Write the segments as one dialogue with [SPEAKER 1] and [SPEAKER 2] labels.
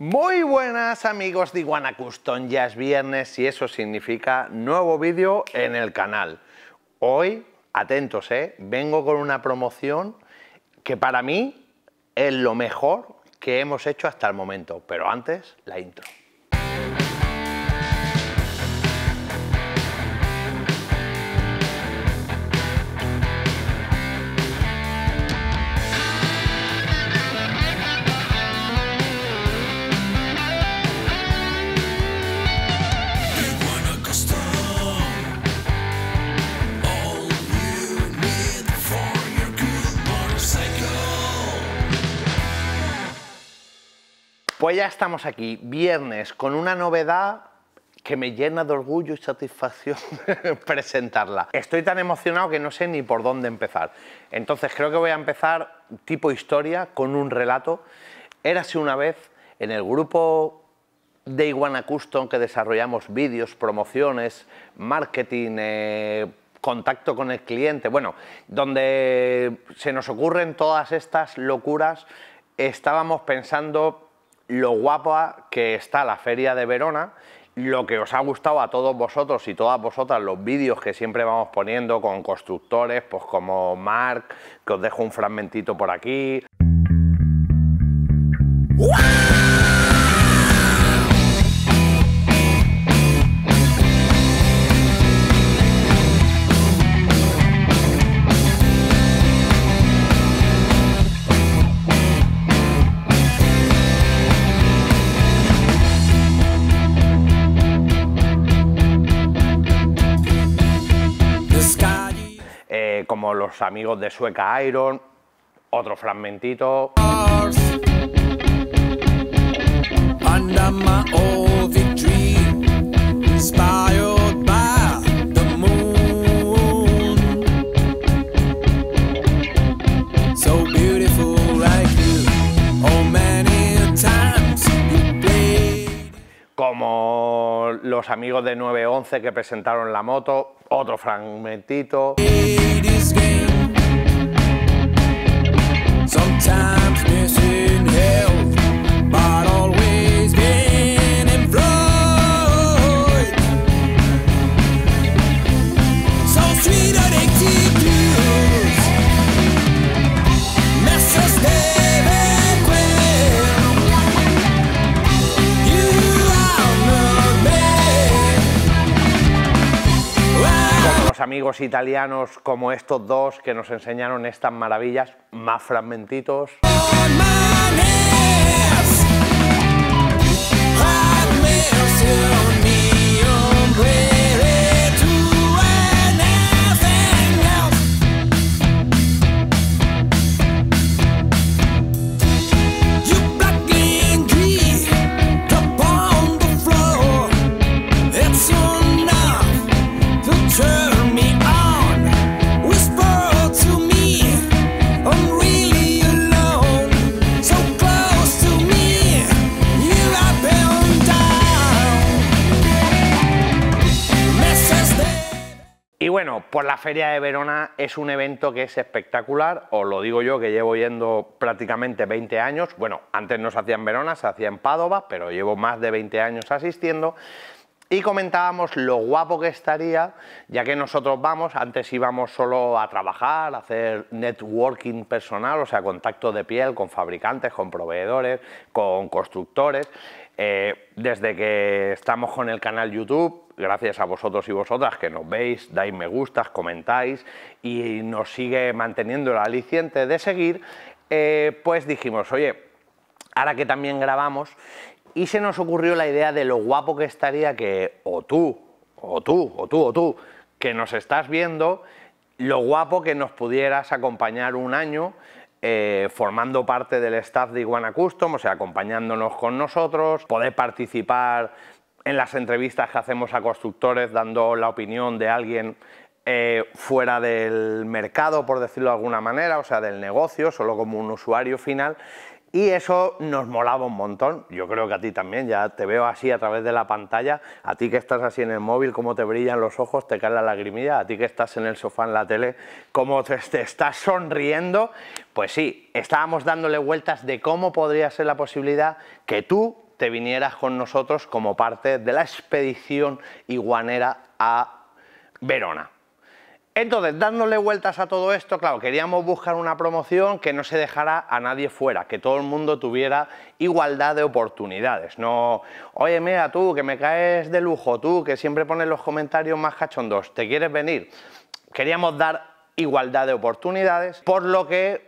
[SPEAKER 1] Muy buenas amigos de Iguana ya es viernes y eso significa nuevo vídeo en el canal. Hoy, atentos, ¿eh? vengo con una promoción que para mí es lo mejor que hemos hecho hasta el momento, pero antes la intro. Pues ya estamos aquí, viernes, con una novedad que me llena de orgullo y satisfacción presentarla. Estoy tan emocionado que no sé ni por dónde empezar. Entonces creo que voy a empezar tipo historia con un relato. Érase una vez en el grupo de Iguana Custom que desarrollamos vídeos, promociones, marketing, eh, contacto con el cliente, bueno, donde se nos ocurren todas estas locuras, estábamos pensando lo guapa que está la Feria de Verona, lo que os ha gustado a todos vosotros y todas vosotras, los vídeos que siempre vamos poniendo con constructores, pues como Mark, que os dejo un fragmentito por aquí. amigos de Sueca Iron, otro fragmentito. como los amigos de 911 que presentaron la moto, otro fragmentito. time amigos italianos como estos dos que nos enseñaron estas maravillas, más fragmentitos. Feria de Verona es un evento que es espectacular, os lo digo yo que llevo yendo prácticamente 20 años, bueno, antes no se hacía en Verona, se hacía en Padova, pero llevo más de 20 años asistiendo. Y comentábamos lo guapo que estaría, ya que nosotros vamos, antes íbamos solo a trabajar, a hacer networking personal, o sea, contacto de piel con fabricantes, con proveedores, con constructores. Eh, desde que estamos con el canal YouTube, gracias a vosotros y vosotras que nos veis, dais me gustas, comentáis y nos sigue manteniendo el aliciente de seguir, eh, pues dijimos, oye, ahora que también grabamos, y se nos ocurrió la idea de lo guapo que estaría que o tú, o tú, o tú, o tú, que nos estás viendo, lo guapo que nos pudieras acompañar un año eh, formando parte del staff de Iguana Custom, o sea, acompañándonos con nosotros, poder participar en las entrevistas que hacemos a constructores dando la opinión de alguien eh, fuera del mercado, por decirlo de alguna manera, o sea, del negocio, solo como un usuario final. Y eso nos molaba un montón. Yo creo que a ti también, ya te veo así a través de la pantalla. A ti que estás así en el móvil, cómo te brillan los ojos, te cae la lagrimilla. A ti que estás en el sofá, en la tele, cómo te estás sonriendo. Pues sí, estábamos dándole vueltas de cómo podría ser la posibilidad que tú te vinieras con nosotros como parte de la expedición iguanera a Verona. Entonces, dándole vueltas a todo esto, claro, queríamos buscar una promoción que no se dejara a nadie fuera, que todo el mundo tuviera igualdad de oportunidades. No, oye, mira, tú que me caes de lujo, tú que siempre pones los comentarios más cachondos, ¿te quieres venir? Queríamos dar igualdad de oportunidades, por lo que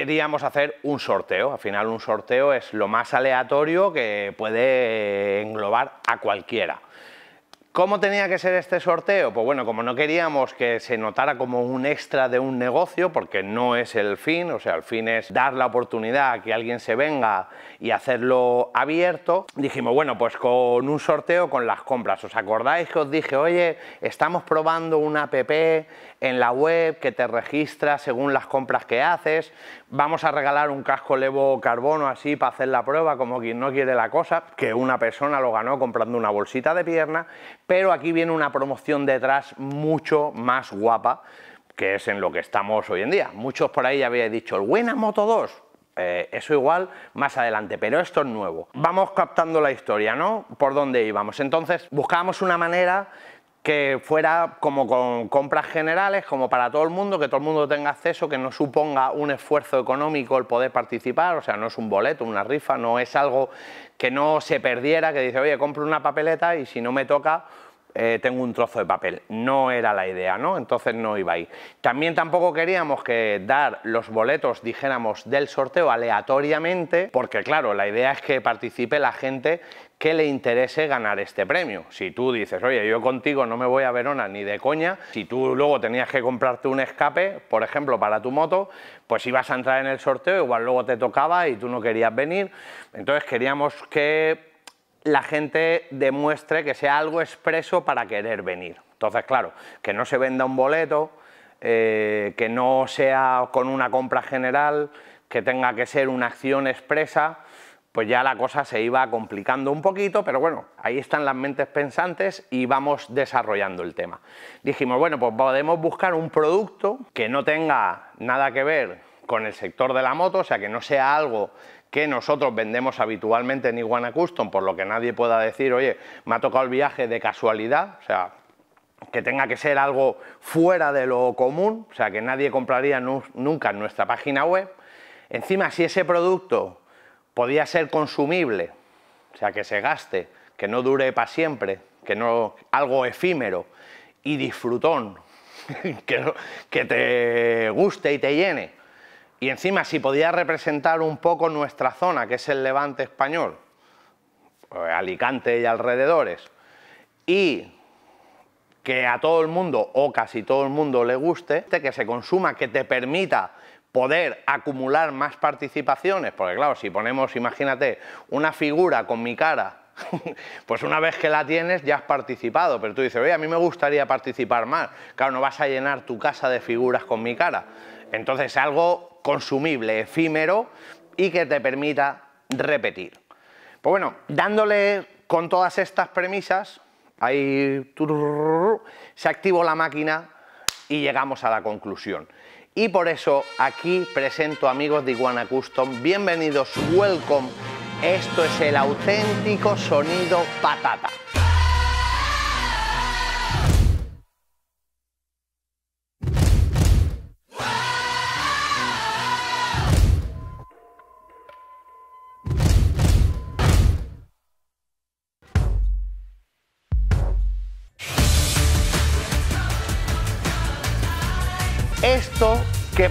[SPEAKER 1] queríamos hacer un sorteo. Al final un sorteo es lo más aleatorio que puede englobar a cualquiera. ¿Cómo tenía que ser este sorteo? Pues bueno, como no queríamos que se notara como un extra de un negocio, porque no es el fin, o sea, el fin es dar la oportunidad a que alguien se venga y hacerlo abierto, dijimos, bueno, pues con un sorteo con las compras. ¿Os acordáis que os dije, oye, estamos probando una app en la web, que te registra según las compras que haces. Vamos a regalar un casco Levo Carbono así para hacer la prueba, como quien no quiere la cosa, que una persona lo ganó comprando una bolsita de pierna, pero aquí viene una promoción detrás mucho más guapa, que es en lo que estamos hoy en día. Muchos por ahí ya habéis dicho, el buena Moto 2, eh, eso igual más adelante, pero esto es nuevo. Vamos captando la historia, ¿no? ¿Por dónde íbamos? Entonces buscábamos una manera que fuera como con compras generales, como para todo el mundo, que todo el mundo tenga acceso, que no suponga un esfuerzo económico el poder participar, o sea, no es un boleto, una rifa, no es algo que no se perdiera, que dice, oye, compro una papeleta y si no me toca, eh, tengo un trozo de papel. No era la idea, ¿no? Entonces no iba ahí. También tampoco queríamos que dar los boletos, dijéramos, del sorteo aleatoriamente, porque claro, la idea es que participe la gente que le interese ganar este premio. Si tú dices, oye, yo contigo no me voy a Verona ni de coña, si tú luego tenías que comprarte un escape, por ejemplo, para tu moto, pues ibas a entrar en el sorteo, igual luego te tocaba y tú no querías venir. Entonces queríamos que la gente demuestre que sea algo expreso para querer venir. Entonces, claro, que no se venda un boleto, eh, que no sea con una compra general, que tenga que ser una acción expresa pues ya la cosa se iba complicando un poquito, pero bueno, ahí están las mentes pensantes y vamos desarrollando el tema. Dijimos, bueno, pues podemos buscar un producto que no tenga nada que ver con el sector de la moto, o sea, que no sea algo que nosotros vendemos habitualmente en Iguana Custom, por lo que nadie pueda decir, oye, me ha tocado el viaje de casualidad, o sea, que tenga que ser algo fuera de lo común, o sea, que nadie compraría nunca en nuestra página web. Encima, si ese producto podía ser consumible, o sea, que se gaste, que no dure para siempre, que no algo efímero y disfrutón, que, que te guste y te llene. Y encima, si podía representar un poco nuestra zona, que es el levante español, eh, Alicante y alrededores, y que a todo el mundo o casi todo el mundo le guste, que se consuma, que te permita poder acumular más participaciones, porque claro, si ponemos, imagínate, una figura con mi cara, pues una vez que la tienes ya has participado, pero tú dices, oye, a mí me gustaría participar más, claro, no vas a llenar tu casa de figuras con mi cara, entonces algo consumible, efímero y que te permita repetir. Pues bueno, dándole con todas estas premisas, ahí se activó la máquina y llegamos a la conclusión. Y por eso aquí presento amigos de Iguana Custom, bienvenidos, welcome. Esto es el auténtico sonido patata.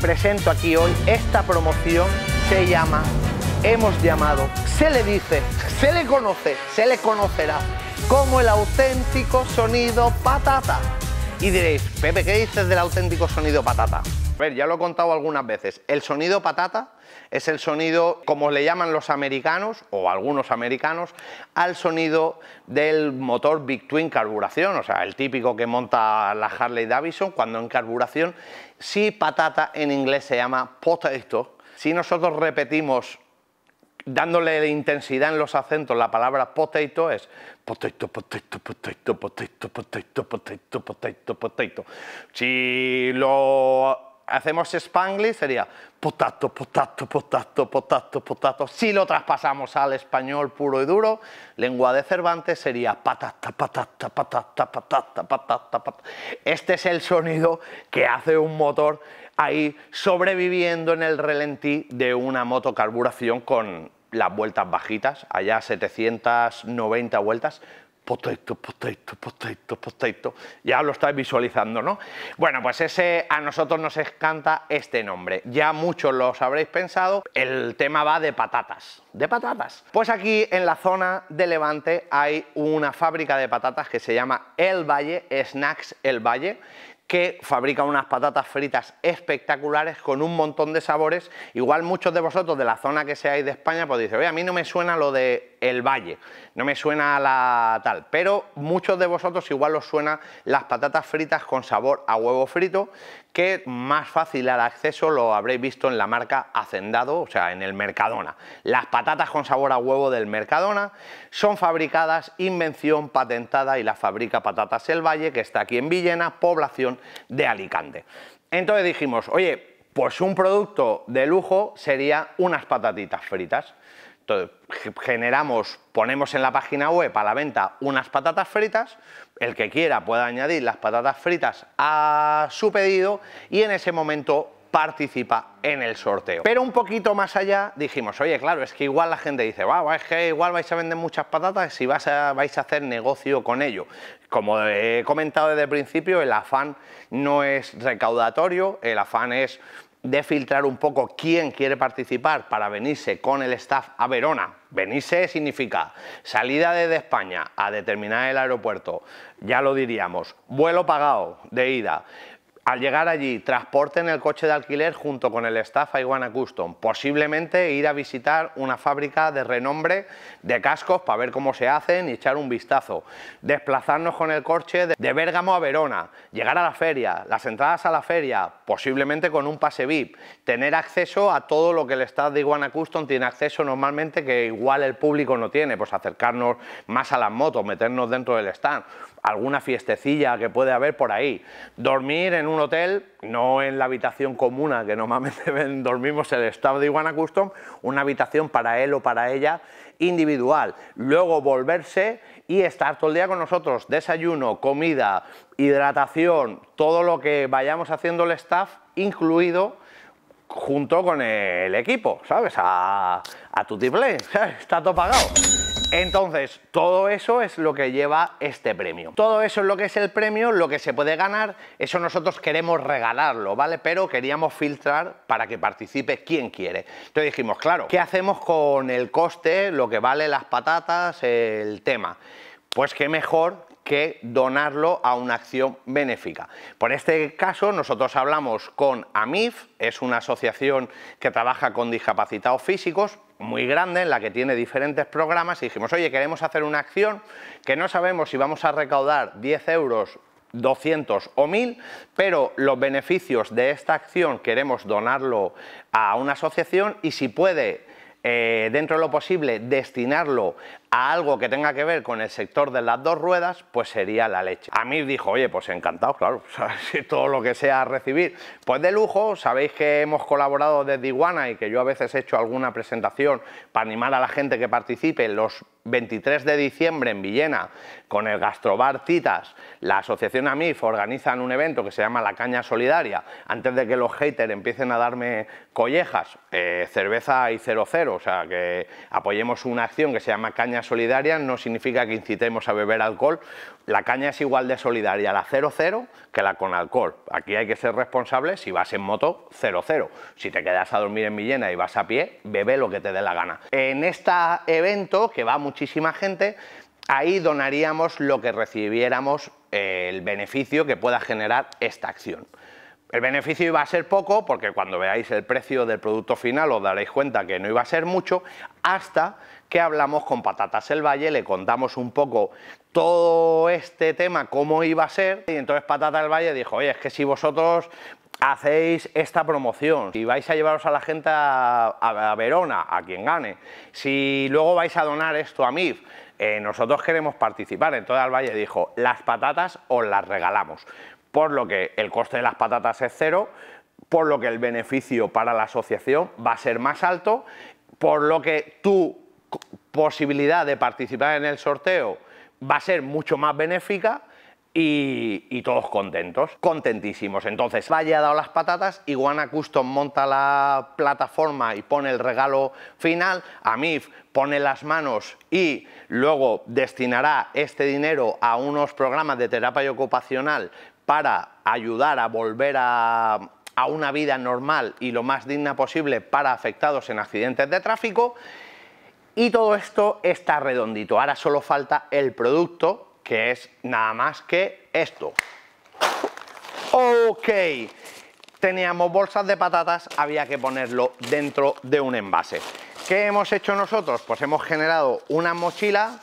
[SPEAKER 1] presento aquí hoy, esta promoción se llama Hemos llamado, se le dice, se le conoce, se le conocerá como el auténtico sonido patata. Y diréis, Pepe, ¿qué dices del auténtico sonido patata? ver, ya lo he contado algunas veces, el sonido patata es el sonido, como le llaman los americanos, o algunos americanos, al sonido del motor Big Twin carburación, o sea, el típico que monta la Harley Davidson, cuando en carburación, si patata en inglés se llama potato, si nosotros repetimos dándole intensidad en los acentos la palabra potato es potato, potato, potato, potato, potato, potato, potato, potato. Si lo hacemos spanglish, sería potato, potato, potato, potato, potato. Si lo traspasamos al español puro y duro, lengua de Cervantes sería patata, patata, patata, patata, patata, patata. Este es el sonido que hace un motor ahí sobreviviendo en el relentí de una motocarburación con las vueltas bajitas, allá 790 vueltas, potato, potato, potato, potato. Ya lo estáis visualizando, ¿no? Bueno, pues ese a nosotros nos encanta este nombre. Ya muchos los habréis pensado, el tema va de patatas, de patatas. Pues aquí en la zona de Levante hay una fábrica de patatas que se llama El Valle, Snacks El Valle, que fabrica unas patatas fritas espectaculares con un montón de sabores. Igual muchos de vosotros de la zona que seáis de España, pues dice, oye, a mí no me suena lo de El Valle no me suena a la tal, pero muchos de vosotros igual os suena las patatas fritas con sabor a huevo frito, que más fácil al acceso lo habréis visto en la marca Hacendado, o sea, en el Mercadona. Las patatas con sabor a huevo del Mercadona son fabricadas, invención patentada y la fabrica Patatas El Valle, que está aquí en Villena, población de Alicante. Entonces dijimos, oye, pues un producto de lujo sería unas patatitas fritas. Entonces, generamos, ponemos en la página web a la venta unas patatas fritas, el que quiera pueda añadir las patatas fritas a su pedido y en ese momento participa en el sorteo. Pero un poquito más allá dijimos, oye, claro, es que igual la gente dice, wow, es que igual vais a vender muchas patatas si a, vais a hacer negocio con ello. Como he comentado desde el principio, el afán no es recaudatorio, el afán es de filtrar un poco quién quiere participar para venirse con el staff a Verona. Venirse significa salida desde España a determinar el aeropuerto, ya lo diríamos, vuelo pagado de ida, al llegar allí, transporten el coche de alquiler junto con el staff a Iguana Custom. Posiblemente ir a visitar una fábrica de renombre de cascos para ver cómo se hacen y echar un vistazo. Desplazarnos con el coche de Bérgamo a Verona. Llegar a la feria, las entradas a la feria, posiblemente con un pase VIP. Tener acceso a todo lo que el staff de Iguana Custom tiene acceso normalmente que igual el público no tiene. Pues acercarnos más a las motos, meternos dentro del stand alguna fiestecilla que puede haber por ahí. Dormir en un hotel, no en la habitación comuna que normalmente dormimos el staff de Iguana Custom, una habitación para él o para ella individual. Luego volverse y estar todo el día con nosotros, desayuno, comida, hidratación, todo lo que vayamos haciendo el staff, incluido junto con el equipo, ¿sabes? A, tu tiple, Está todo pagado. Entonces, todo eso es lo que lleva este premio. Todo eso es lo que es el premio, lo que se puede ganar, eso nosotros queremos regalarlo, ¿vale? Pero queríamos filtrar para que participe quien quiere. Entonces dijimos, claro, ¿qué hacemos con el coste, lo que vale las patatas, el tema? Pues qué mejor que donarlo a una acción benéfica. Por este caso nosotros hablamos con AMIF, es una asociación que trabaja con discapacitados físicos, muy grande en la que tiene diferentes programas y dijimos, oye, queremos hacer una acción que no sabemos si vamos a recaudar 10 euros 200 o 1000, pero los beneficios de esta acción queremos donarlo a una asociación y si puede eh, dentro de lo posible, destinarlo a algo que tenga que ver con el sector de las dos ruedas, pues sería la leche. A mí dijo, oye, pues encantado, claro, si todo lo que sea recibir, pues de lujo, sabéis que hemos colaborado desde Iguana y que yo a veces he hecho alguna presentación para animar a la gente que participe los 23 de diciembre en Villena, con el Gastrobar Titas, la asociación AMIF organizan un evento que se llama La Caña Solidaria, antes de que los haters empiecen a darme collejas, eh, cerveza y cero o sea, que apoyemos una acción que se llama Caña solidaria no significa que incitemos a beber alcohol. La caña es igual de solidaria la 0-0 que la con alcohol. Aquí hay que ser responsable. Si vas en moto, 0-0 Si te quedas a dormir en Villena y vas a pie, bebe lo que te dé la gana. En este evento, que va muchísima gente, ahí donaríamos lo que recibiéramos, eh, el beneficio que pueda generar esta acción. El beneficio iba a ser poco, porque cuando veáis el precio del producto final os daréis cuenta que no iba a ser mucho, hasta que hablamos con Patatas el Valle, le contamos un poco todo este tema, cómo iba a ser, y entonces Patatas el Valle dijo, oye, es que si vosotros hacéis esta promoción, ...y vais a llevaros a la gente a, Verona, a quien gane, si luego vais a donar esto a MIF, eh, nosotros queremos participar. Entonces el Valle dijo, las patatas os las regalamos, por lo que el coste de las patatas es cero, por lo que el beneficio para la asociación va a ser más alto, por lo que tú posibilidad de participar en el sorteo va a ser mucho más benéfica y, todos contentos, contentísimos. Entonces, vaya ha dado las patatas, Iguana Custom monta la plataforma y pone el regalo final, Amif pone las manos y luego destinará este dinero a unos programas de terapia ocupacional para ayudar a volver a una vida normal y lo más digna posible para afectados en accidentes de tráfico y todo esto está redondito. Ahora solo falta el producto, que es nada más que esto. Ok, teníamos bolsas de patatas, había que ponerlo dentro de un envase. ¿Qué hemos hecho nosotros? Pues hemos generado una mochila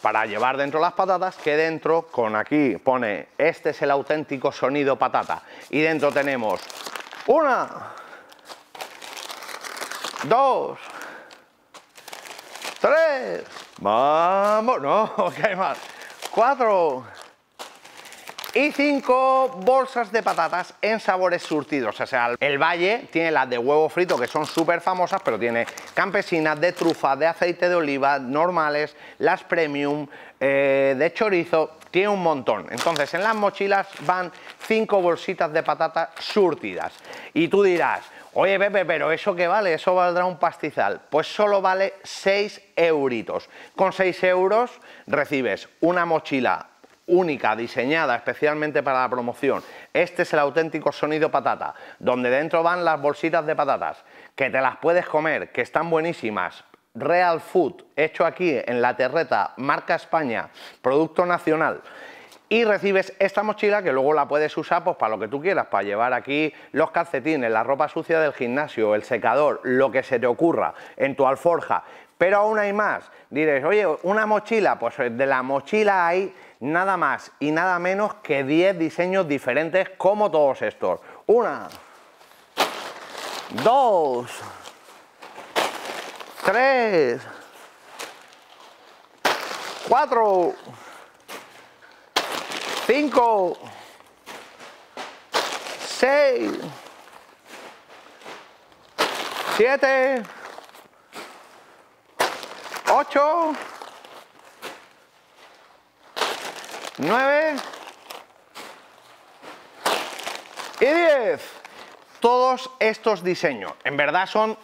[SPEAKER 1] para llevar dentro las patatas, que dentro, con aquí pone, este es el auténtico sonido patata. Y dentro tenemos una, dos, Tres. Vamos. No, que hay más. Cuatro. Y cinco bolsas de patatas en sabores surtidos. O sea, el Valle tiene las de huevo frito, que son súper famosas, pero tiene campesinas, de trufa, de aceite de oliva, normales, las premium, eh, de chorizo, tiene un montón. Entonces, en las mochilas van cinco bolsitas de patatas surtidas. Y tú dirás, Oye, Pepe, pero ¿eso qué vale? Eso valdrá un pastizal. Pues solo vale 6 euritos. Con 6 euros recibes una mochila única, diseñada especialmente para la promoción. Este es el auténtico sonido patata, donde dentro van las bolsitas de patatas, que te las puedes comer, que están buenísimas. Real Food, hecho aquí en la terreta, marca España, producto nacional y recibes esta mochila que luego la puedes usar pues, para lo que tú quieras, para llevar aquí los calcetines, la ropa sucia del gimnasio, el secador, lo que se te ocurra en tu alforja. Pero aún hay más. Diréis, oye, una mochila, pues de la mochila hay nada más y nada menos que 10 diseños diferentes como todos estos. Una, dos, tres, cuatro. 5, 6, 7, 8, 9 y 10. Todos estos diseños, en verdad son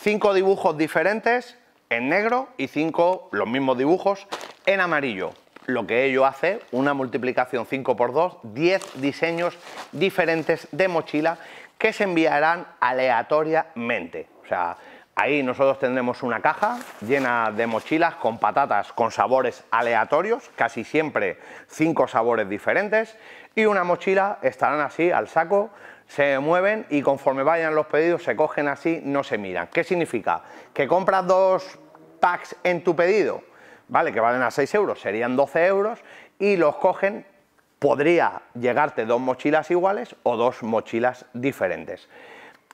[SPEAKER 1] 5 dibujos diferentes en negro y 5 los mismos dibujos en amarillo lo que ello hace, una multiplicación 5 por 2, 10 diseños diferentes de mochila que se enviarán aleatoriamente. O sea, ahí nosotros tendremos una caja llena de mochilas con patatas con sabores aleatorios, casi siempre 5 sabores diferentes, y una mochila estarán así al saco, se mueven y conforme vayan los pedidos se cogen así, no se miran. ¿Qué significa? ¿Que compras dos packs en tu pedido? Que valen a 6 euros, serían 12 euros, y los cogen, podría llegarte dos mochilas iguales o dos mochilas diferentes.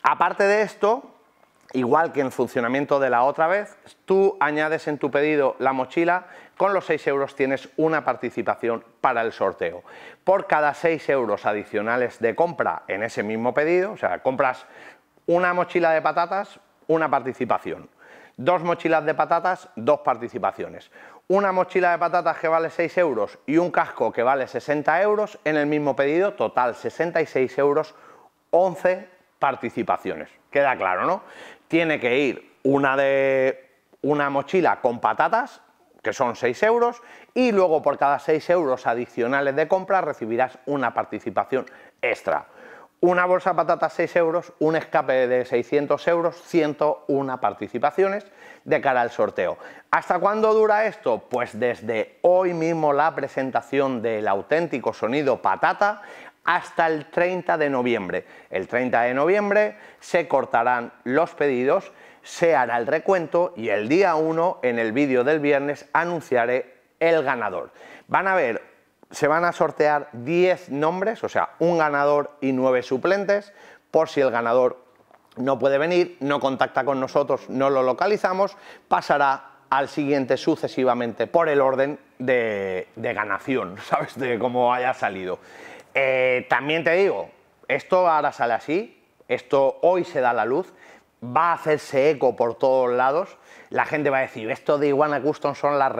[SPEAKER 1] Aparte de esto, igual que en funcionamiento de la otra vez, tú añades en tu pedido la mochila, con los 6 euros tienes una participación para el sorteo. Por cada 6 euros adicionales de compra en ese mismo pedido, o sea, compras una mochila de patatas, una participación dos mochilas de patatas, dos participaciones. Una mochila de patatas que vale 6 euros y un casco que vale 60 euros en el mismo pedido, total 66 euros, 11 participaciones. Queda claro, ¿no? Tiene que ir una, de, una mochila con patatas, que son 6 euros, y luego por cada 6 euros adicionales de compra recibirás una participación extra. Una bolsa patata 6 euros, un escape de 600 euros, 101 participaciones de cara al sorteo. ¿Hasta cuándo dura esto? Pues desde hoy mismo la presentación del auténtico sonido patata hasta el 30 de noviembre. El 30 de noviembre se cortarán los pedidos, se hará el recuento y el día 1, en el vídeo del viernes, anunciaré el ganador. Van a ver se van a sortear 10 nombres, o sea, un ganador y 9 suplentes, por si el ganador no puede venir, no contacta con nosotros, no lo localizamos, pasará al siguiente sucesivamente por el orden de, ganación, ¿sabes? De cómo haya salido. Eh, también te digo, esto ahora sale así, esto hoy se da la luz, va a hacerse eco por todos lados, la gente va a decir, esto de Iguana Custom son las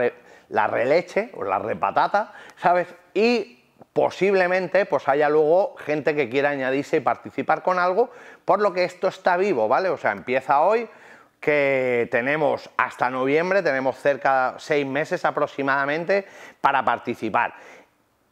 [SPEAKER 1] la releche o la repatata, ¿sabes? Y posiblemente pues haya luego gente que quiera añadirse y participar con algo, por lo que esto está vivo, ¿vale? O sea, empieza hoy, que tenemos hasta noviembre, tenemos cerca de seis meses aproximadamente para participar.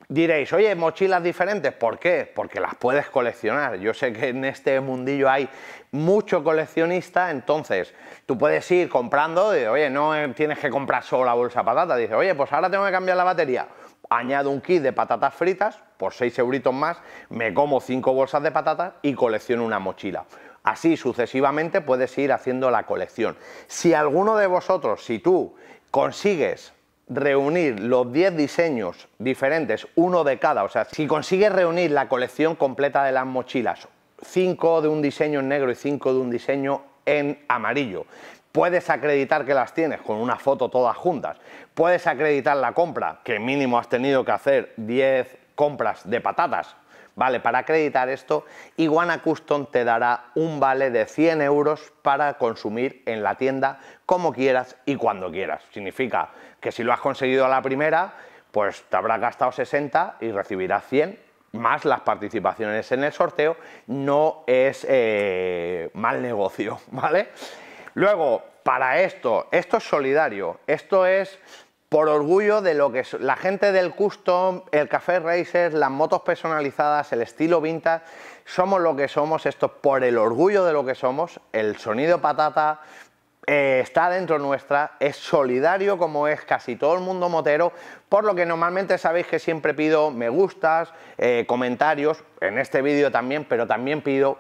[SPEAKER 1] Diréis, oye, mochilas diferentes, ¿por qué? Porque las puedes coleccionar. Yo sé que en este mundillo hay mucho coleccionista, entonces tú puedes ir comprando, de, oye, no eh, tienes que comprar solo la bolsa de patata, Dice, oye, pues ahora tengo que cambiar la batería. Añado un kit de patatas fritas por 6 euritos más, me como 5 bolsas de patatas y colecciono una mochila. Así sucesivamente puedes ir haciendo la colección. Si alguno de vosotros, si tú consigues reunir los 10 diseños diferentes, uno de cada, o sea, si consigues reunir la colección completa de las mochilas, 5 de un diseño en negro y 5 de un diseño en amarillo, puedes acreditar que las tienes con una foto todas juntas, puedes acreditar la compra, que mínimo has tenido que hacer 10 compras de patatas, ¿vale? Para acreditar esto, Iguana Custom te dará un vale de 100 euros para consumir en la tienda como quieras y cuando quieras. Significa que si lo has conseguido a la primera, pues te habrá gastado 60 y recibirás 100 más las participaciones en el sorteo, no es eh, mal negocio, ¿vale? Luego, para esto, esto es solidario, esto es por orgullo de lo que es la gente del custom, el café racer, las motos personalizadas, el estilo vintage, somos lo que somos, esto por el orgullo de lo que somos, el sonido patata, eh, está dentro nuestra, es solidario como es casi todo el mundo motero, por lo que normalmente sabéis que siempre pido me gustas, eh, comentarios, en este vídeo también, pero también pido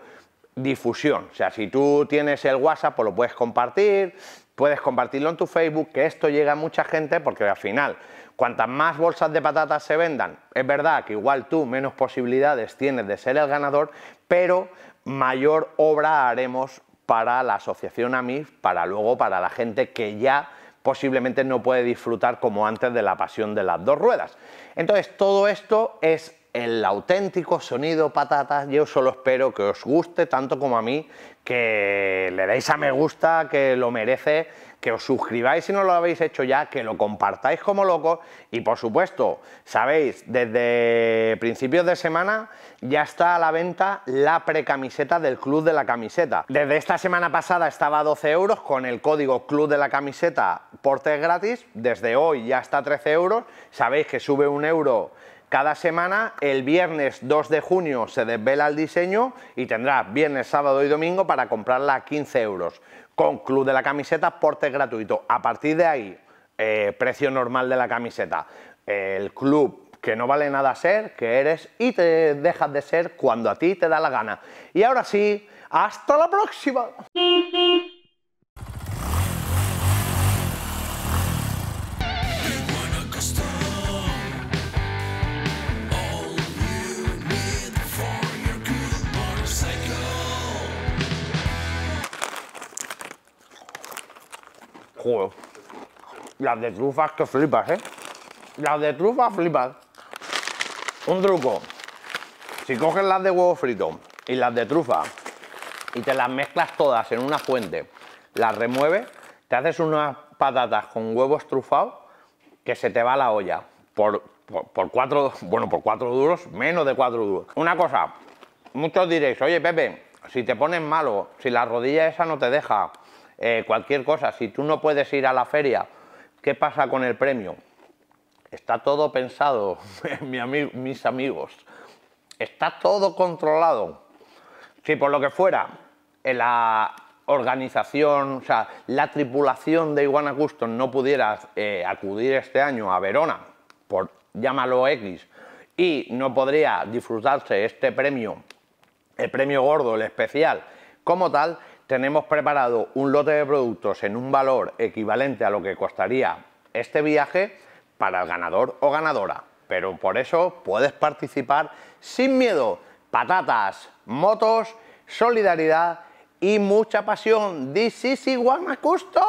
[SPEAKER 1] difusión. O sea, si tú tienes el WhatsApp, pues lo puedes compartir, puedes compartirlo en tu Facebook, que esto llega a mucha gente, porque al final, cuantas más bolsas de patatas se vendan, es verdad que igual tú menos posibilidades tienes de ser el ganador, pero mayor obra haremos para la asociación AMIF, para luego para la gente que ya posiblemente no puede disfrutar como antes de la pasión de las dos ruedas. Entonces, todo esto es el auténtico sonido patata. Yo solo espero que os guste tanto como a mí, que le deis a me gusta, que lo merece, que os suscribáis si no lo habéis hecho ya, que lo compartáis como locos y por supuesto, sabéis, desde principios de semana ya está a la venta la precamiseta del Club de la Camiseta. Desde esta semana pasada estaba a 12 euros con el código Club de la Camiseta portes gratis, desde hoy ya está a 13 euros, sabéis que sube un euro cada semana, el viernes 2 de junio se desvela el diseño y tendrás viernes, sábado y domingo para comprarla a 15 euros. Con Club de la Camiseta, porte gratuito. A partir de ahí, eh, precio normal de la camiseta. El club que no vale nada ser, que eres y te dejas de ser cuando a ti te da la gana. Y ahora sí, hasta la próxima. Las de trufas que flipas, ¿eh? Las de trufas flipas. Un truco. Si coges las de huevo frito y las de trufa y te las mezclas todas en una fuente, las remueves, te haces unas patatas con huevo trufados que se te va la olla. Por, cuatro, bueno, por cuatro duros, menos de cuatro duros. Una cosa, muchos diréis, oye Pepe, si te pones malo, si la rodilla esa no te deja, eh, cualquier cosa, si tú no puedes ir a la feria ¿Qué pasa con el premio? Está todo pensado, mis amigos. Está todo controlado. Si por lo que fuera, eh, la organización, o sea, la tripulación de Iguana Custom no pudiera eh, acudir este año a Verona, por llámalo X, y no podría disfrutarse este premio, el premio gordo, el especial, como tal, tenemos preparado un lote de productos en un valor equivalente a lo que costaría este viaje para el ganador o ganadora. Pero por eso puedes participar sin miedo. Patatas, motos, solidaridad y mucha pasión. This is Iguana Custom.